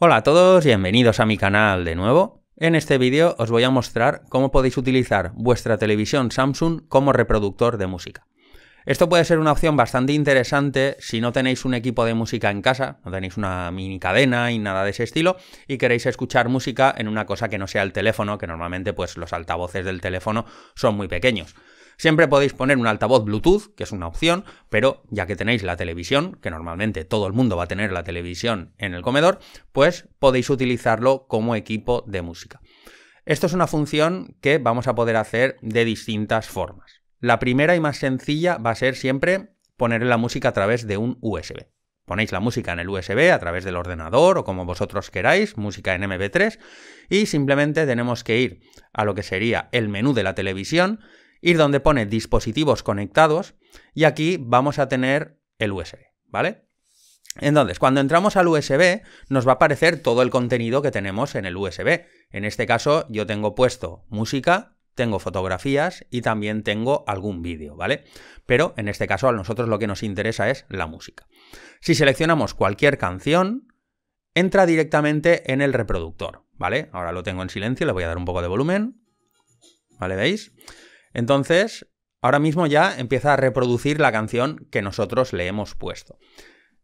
Hola a todos, bienvenidos a mi canal de nuevo. En este vídeo os voy a mostrar cómo podéis utilizar vuestra televisión Samsung como reproductor de música. Esto puede ser una opción bastante interesante si no tenéis un equipo de música en casa, no tenéis una mini cadena y nada de ese estilo, y queréis escuchar música en una cosa que no sea el teléfono, que normalmente pues los altavoces del teléfono son muy pequeños. Siempre podéis poner un altavoz Bluetooth, que es una opción, pero ya que tenéis la televisión, que normalmente todo el mundo va a tener la televisión en el comedor, pues podéis utilizarlo como equipo de música. Esto es una función que vamos a poder hacer de distintas formas. La primera y más sencilla va a ser siempre poner la música a través de un USB. Ponéis la música en el USB a través del ordenador o como vosotros queráis, música en MB3, y simplemente tenemos que ir a lo que sería el menú de la televisión, ir donde pone dispositivos conectados, y aquí vamos a tener el USB, ¿vale? Entonces, cuando entramos al USB, nos va a aparecer todo el contenido que tenemos en el USB. En este caso, yo tengo puesto música, tengo fotografías y también tengo algún vídeo, ¿vale? Pero en este caso a nosotros lo que nos interesa es la música. Si seleccionamos cualquier canción, entra directamente en el reproductor, ¿vale? Ahora lo tengo en silencio, le voy a dar un poco de volumen, ¿vale? ¿Veis? Entonces, ahora mismo ya empieza a reproducir la canción que nosotros le hemos puesto.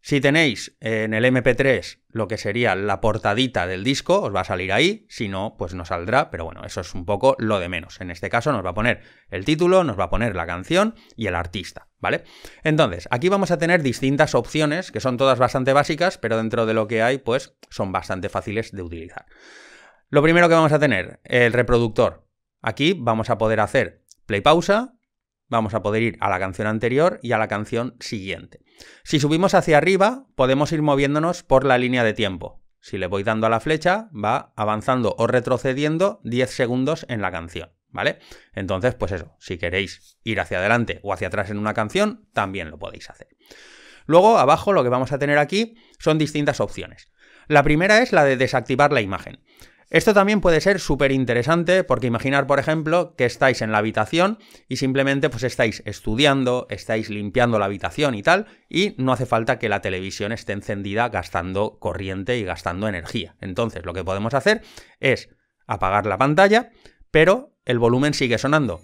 Si tenéis eh, en el MP3 lo que sería la portadita del disco, os va a salir ahí, si no, pues no saldrá, pero bueno, eso es un poco lo de menos. En este caso nos va a poner el título, nos va a poner la canción y el artista, ¿vale? Entonces, aquí vamos a tener distintas opciones, que son todas bastante básicas, pero dentro de lo que hay, pues son bastante fáciles de utilizar. Lo primero que vamos a tener, el reproductor. Aquí vamos a poder hacer play pausa, vamos a poder ir a la canción anterior y a la canción siguiente. Si subimos hacia arriba, podemos ir moviéndonos por la línea de tiempo. Si le voy dando a la flecha, va avanzando o retrocediendo 10 segundos en la canción, ¿vale? Entonces, pues eso, si queréis ir hacia adelante o hacia atrás en una canción, también lo podéis hacer. Luego, abajo, lo que vamos a tener aquí son distintas opciones. La primera es la de desactivar la imagen. Esto también puede ser súper interesante porque imaginar, por ejemplo, que estáis en la habitación y simplemente pues estáis estudiando, estáis limpiando la habitación y tal, y no hace falta que la televisión esté encendida gastando corriente y gastando energía. Entonces, lo que podemos hacer es apagar la pantalla, pero el volumen sigue sonando.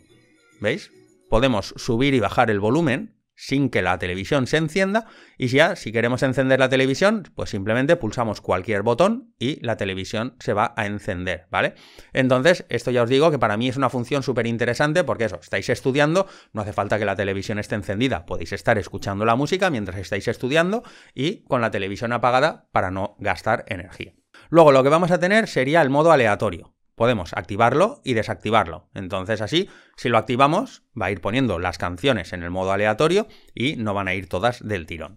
¿Veis? Podemos subir y bajar el volumen sin que la televisión se encienda y ya si queremos encender la televisión pues simplemente pulsamos cualquier botón y la televisión se va a encender, ¿vale? Entonces esto ya os digo que para mí es una función súper interesante porque eso, estáis estudiando, no hace falta que la televisión esté encendida, podéis estar escuchando la música mientras estáis estudiando y con la televisión apagada para no gastar energía. Luego lo que vamos a tener sería el modo aleatorio podemos activarlo y desactivarlo. Entonces así, si lo activamos, va a ir poniendo las canciones en el modo aleatorio y no van a ir todas del tirón.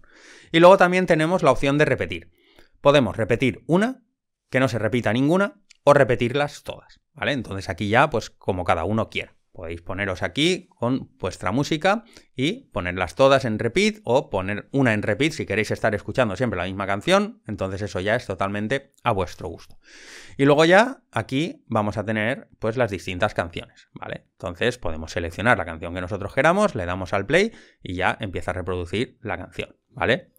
Y luego también tenemos la opción de repetir. Podemos repetir una, que no se repita ninguna, o repetirlas todas, ¿vale? Entonces aquí ya, pues como cada uno quiera. Podéis poneros aquí con vuestra música y ponerlas todas en repeat o poner una en repeat si queréis estar escuchando siempre la misma canción. Entonces eso ya es totalmente a vuestro gusto. Y luego ya aquí vamos a tener pues las distintas canciones, ¿vale? Entonces podemos seleccionar la canción que nosotros queramos, le damos al play y ya empieza a reproducir la canción, ¿vale?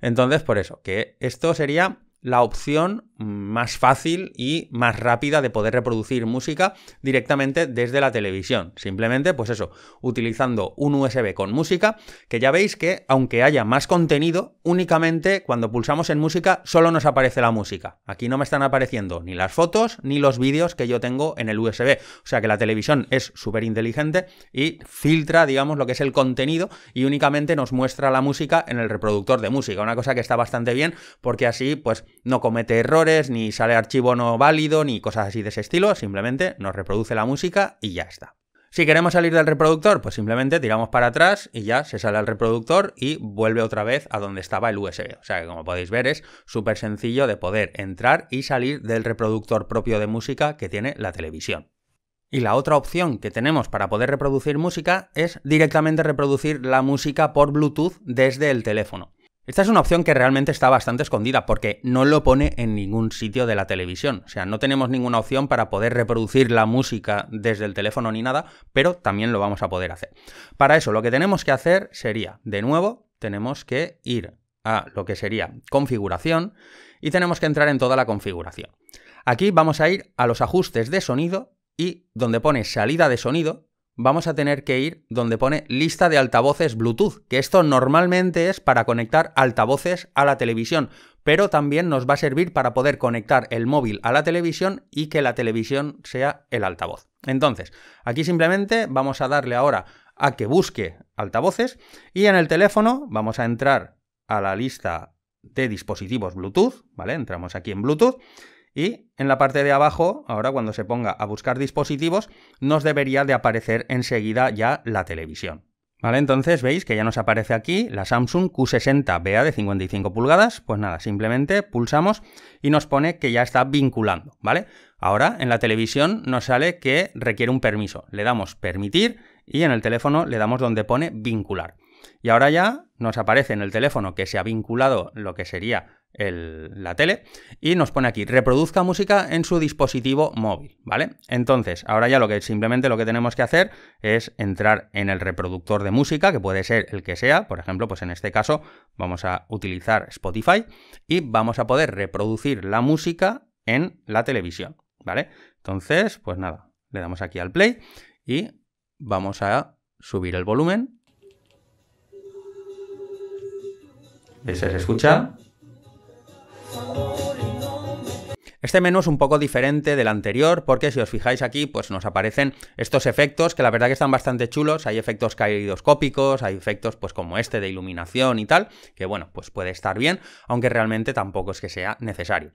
Entonces por eso, que esto sería la opción más fácil y más rápida de poder reproducir música directamente desde la televisión. Simplemente, pues eso, utilizando un USB con música, que ya veis que aunque haya más contenido, únicamente cuando pulsamos en música solo nos aparece la música. Aquí no me están apareciendo ni las fotos ni los vídeos que yo tengo en el USB. O sea que la televisión es súper inteligente y filtra, digamos, lo que es el contenido y únicamente nos muestra la música en el reproductor de música. Una cosa que está bastante bien porque así, pues, no comete errores ni sale archivo no válido, ni cosas así de ese estilo, simplemente nos reproduce la música y ya está. Si queremos salir del reproductor, pues simplemente tiramos para atrás y ya se sale al reproductor y vuelve otra vez a donde estaba el USB. O sea que como podéis ver es súper sencillo de poder entrar y salir del reproductor propio de música que tiene la televisión. Y la otra opción que tenemos para poder reproducir música es directamente reproducir la música por Bluetooth desde el teléfono. Esta es una opción que realmente está bastante escondida porque no lo pone en ningún sitio de la televisión. O sea, no tenemos ninguna opción para poder reproducir la música desde el teléfono ni nada, pero también lo vamos a poder hacer. Para eso lo que tenemos que hacer sería, de nuevo, tenemos que ir a lo que sería configuración y tenemos que entrar en toda la configuración. Aquí vamos a ir a los ajustes de sonido y donde pone salida de sonido vamos a tener que ir donde pone lista de altavoces Bluetooth, que esto normalmente es para conectar altavoces a la televisión, pero también nos va a servir para poder conectar el móvil a la televisión y que la televisión sea el altavoz. Entonces, aquí simplemente vamos a darle ahora a que busque altavoces y en el teléfono vamos a entrar a la lista de dispositivos Bluetooth, ¿vale? Entramos aquí en Bluetooth y en la parte de abajo, ahora cuando se ponga a buscar dispositivos, nos debería de aparecer enseguida ya la televisión. Vale, entonces veis que ya nos aparece aquí la Samsung Q60 BA de 55 pulgadas. Pues nada, simplemente pulsamos y nos pone que ya está vinculando, ¿vale? Ahora en la televisión nos sale que requiere un permiso. Le damos permitir y en el teléfono le damos donde pone vincular. Y ahora ya nos aparece en el teléfono que se ha vinculado lo que sería la tele y nos pone aquí, reproduzca música en su dispositivo móvil, ¿vale? Entonces, ahora ya lo que simplemente lo que tenemos que hacer es entrar en el reproductor de música, que puede ser el que sea, por ejemplo, pues en este caso vamos a utilizar Spotify y vamos a poder reproducir la música en la televisión, ¿vale? Entonces, pues nada, le damos aquí al play y vamos a subir el volumen. Se escucha. Este menú es un poco diferente del anterior porque si os fijáis aquí pues nos aparecen estos efectos que la verdad que están bastante chulos, hay efectos caleidoscópicos, hay efectos pues como este de iluminación y tal, que bueno, pues puede estar bien, aunque realmente tampoco es que sea necesario.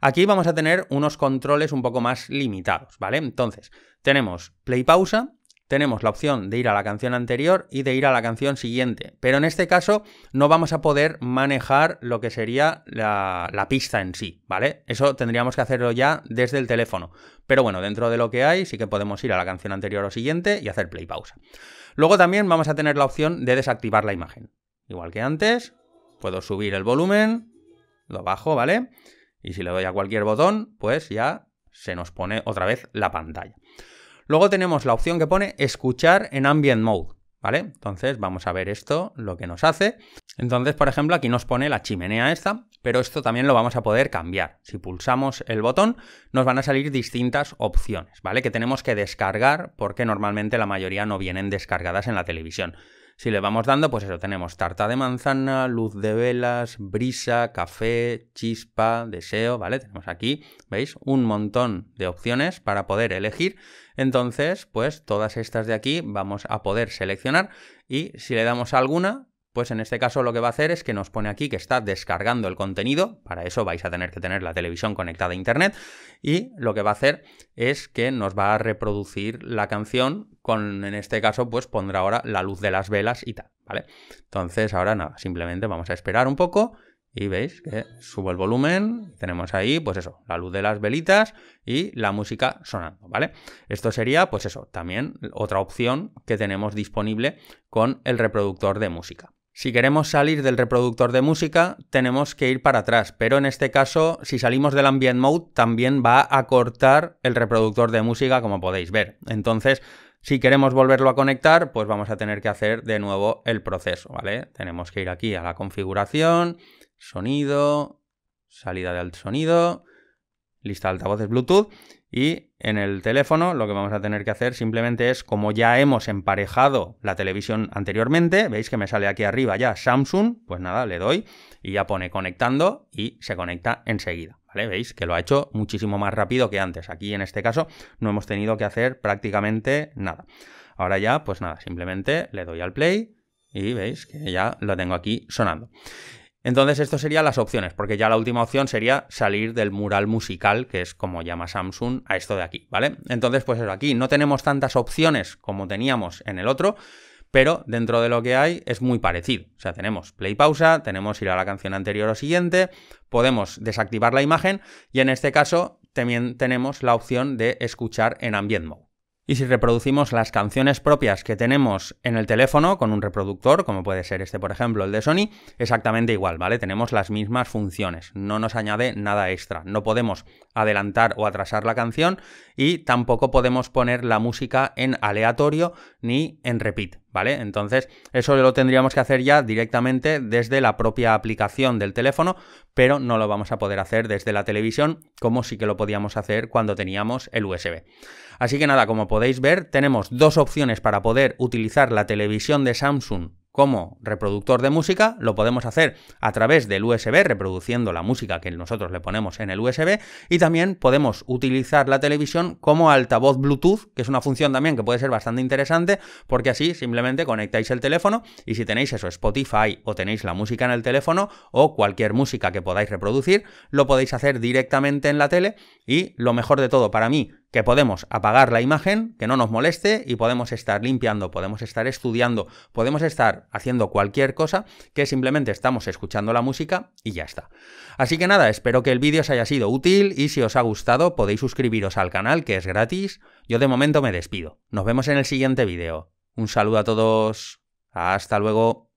Aquí vamos a tener unos controles un poco más limitados, ¿vale? Entonces, tenemos play pausa, tenemos la opción de ir a la canción anterior y de ir a la canción siguiente. Pero en este caso no vamos a poder manejar lo que sería la, pista en sí, ¿vale? Eso tendríamos que hacerlo ya desde el teléfono. Pero bueno, dentro de lo que hay sí que podemos ir a la canción anterior o siguiente y hacer play pausa. Luego también vamos a tener la opción de desactivar la imagen. Igual que antes, puedo subir el volumen, lo bajo, ¿vale? Y si le doy a cualquier botón, pues ya se nos pone otra vez la pantalla. Luego tenemos la opción que pone escuchar en ambient mode. ¿Vale? Entonces vamos a ver esto, lo que nos hace. Entonces, por ejemplo, aquí nos pone la chimenea esta, pero esto también lo vamos a poder cambiar. Si pulsamos el botón, nos van a salir distintas opciones, ¿vale? Que tenemos que descargar porque normalmente la mayoría no vienen descargadas en la televisión. Si le vamos dando, pues eso, tenemos tarta de manzana, luz de velas, brisa, café, chispa, deseo, ¿vale? Tenemos aquí, ¿veis? Un montón de opciones para poder elegir. Entonces, pues todas estas de aquí vamos a poder seleccionar y si le damos alguna, pues en este caso lo que va a hacer es que nos pone aquí que está descargando el contenido, para eso vais a tener que tener la televisión conectada a internet, y lo que va a hacer es que nos va a reproducir la canción con, en este caso, pues pondrá ahora la luz de las velas y tal, ¿vale? Entonces ahora nada, simplemente vamos a esperar un poco y veis que subo el volumen, tenemos ahí, pues eso, la luz de las velitas y la música sonando, ¿vale? Esto sería, pues eso, también otra opción que tenemos disponible con el reproductor de música. Si queremos salir del reproductor de música, tenemos que ir para atrás, pero en este caso, si salimos del ambient mode, también va a cortar el reproductor de música, como podéis ver. Entonces, si queremos volverlo a conectar, pues vamos a tener que hacer de nuevo el proceso, ¿vale? Tenemos que ir aquí a la configuración, sonido, salida del sonido, lista de altavoces Bluetooth y en el teléfono lo que vamos a tener que hacer simplemente es, como ya hemos emparejado la televisión anteriormente, veis que me sale aquí arriba ya Samsung, pues nada, le doy y ya pone conectando y se conecta enseguida. ¿Vale? Veis que lo ha hecho muchísimo más rápido que antes. Aquí en este caso no hemos tenido que hacer prácticamente nada. Ahora ya, pues nada, simplemente le doy al play y veis que ya lo tengo aquí sonando. Entonces, esto sería las opciones, porque ya la última opción sería salir del mural musical, que es como llama Samsung, a esto de aquí, ¿vale? Entonces, pues aquí no tenemos tantas opciones como teníamos en el otro, pero dentro de lo que hay es muy parecido. O sea, tenemos play pausa, tenemos ir a la canción anterior o siguiente, podemos desactivar la imagen y en este caso también tenemos la opción de escuchar en ambient mode. Y si reproducimos las canciones propias que tenemos en el teléfono con un reproductor, como puede ser este por ejemplo, el de Sony, exactamente igual, ¿vale? Tenemos las mismas funciones, no nos añade nada extra, no podemos adelantar o atrasar la canción y tampoco podemos poner la música en aleatorio ni en repeat. ¿Vale? Entonces, eso lo tendríamos que hacer ya directamente desde la propia aplicación del teléfono, pero no lo vamos a poder hacer desde la televisión, como sí que lo podíamos hacer cuando teníamos el USB. Así que nada, como podéis ver, tenemos dos opciones para poder utilizar la televisión de Samsung como reproductor de música, lo podemos hacer a través del USB, reproduciendo la música que nosotros le ponemos en el USB, y también podemos utilizar la televisión como altavoz Bluetooth, que es una función también que puede ser bastante interesante, porque así simplemente conectáis el teléfono y si tenéis eso, Spotify o tenéis la música en el teléfono o cualquier música que podáis reproducir, lo podéis hacer directamente en la tele y lo mejor de todo para mí, que podemos apagar la imagen, que no nos moleste y podemos estar limpiando, podemos estar estudiando, podemos estar haciendo cualquier cosa, que simplemente estamos escuchando la música y ya está. Así que nada, espero que el vídeo os haya sido útil y si os ha gustado podéis suscribiros al canal que es gratis. Yo de momento me despido. Nos vemos en el siguiente vídeo. Un saludo a todos. Hasta luego.